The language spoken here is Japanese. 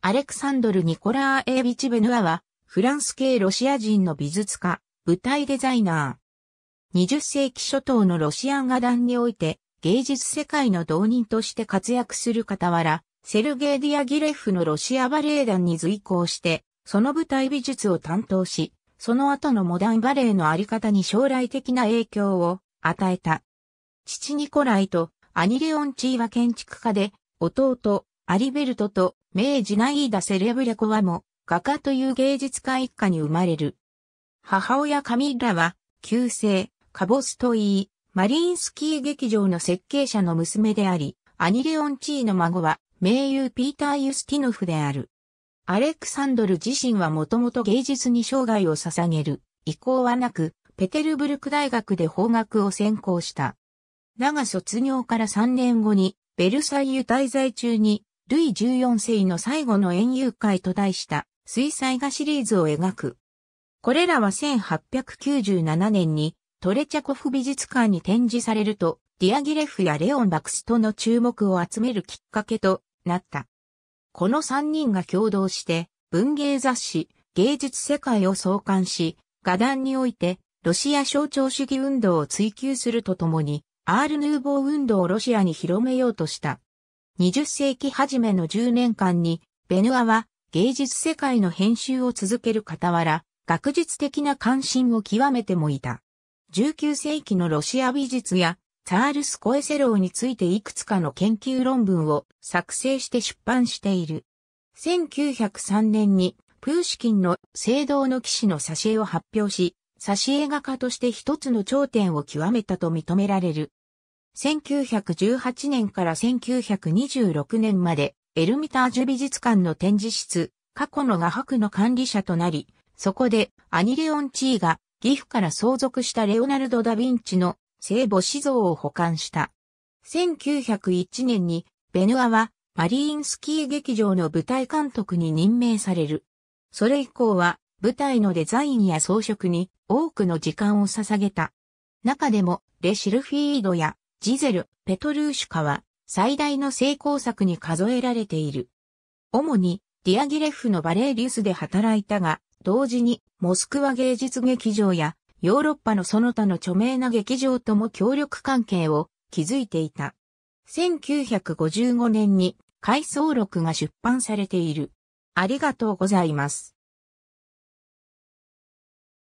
アレクサンドル・ニコラー・エービチ・ベヌアは、フランス系ロシア人の美術家、舞台デザイナー。20世紀初頭のロシアン画壇において、芸術世界の導人として活躍する傍ら、セルゲイ・ディアギレフのロシアバレエ団に随行して、その舞台美術を担当し、その後のモダンバレエのあり方に将来的な影響を与えた。父ニコライとアニレオンチーは建築家で、弟、アリベルトと明治ナイーダ・セレブレコワも、画家という芸術家一家に生まれる。母親カミラは、旧姓、カボストイー、マリンスキー劇場の設計者の娘であり、アニレオンチーの孫は、名優ピーター・ユスティノフである。アレクサンドル自身はもともと芸術に生涯を捧げる意向はなく、ペテルブルク大学で法学を専攻した。だが卒業から3年後に、ベルサイユ滞在中にルイ14世の最後の園遊会と題した水彩画シリーズを描く。これらは1897年にトレチャコフ美術館に展示されると、ディアギレフやレオン・バクストの注目を集めるきっかけとなった。この3人が共同して文芸雑誌芸術世界を創刊し、画壇においてロシア象徴主義運動を追求するとともに、アール・ヌーボー運動をロシアに広めようとした。20世紀初めの10年間に、ベヌアは芸術世界の編集を続ける傍ら、学術的な関心を極めてもいた。19世紀のロシア美術や、チャールス・コエセローについていくつかの研究論文を作成して出版している。1903年に、プーシキンの聖堂の騎士の挿絵を発表し、挿絵画家として一つの頂点を極めたと認められる。1918年から1926年まで、エルミタージュ美術館の展示室、過去の画伯の管理者となり、そこでアニレオン・チーが岐阜から相続したレオナルド・ダ・ヴィンチの聖母子像を保管した。1901年にベヌアはマリーンスキー劇場の舞台監督に任命される。それ以降は舞台のデザインや装飾に多くの時間を捧げた。中でもレ・シルフィードやジゼル、ペトルーシュカは最大の成功作に数えられている。主にディアギレフのバレーリウスで働いたが、同時にモスクワ芸術劇場やヨーロッパのその他の著名な劇場とも協力関係を築いていた。1955年に回想録が出版されている。ありがとうございます。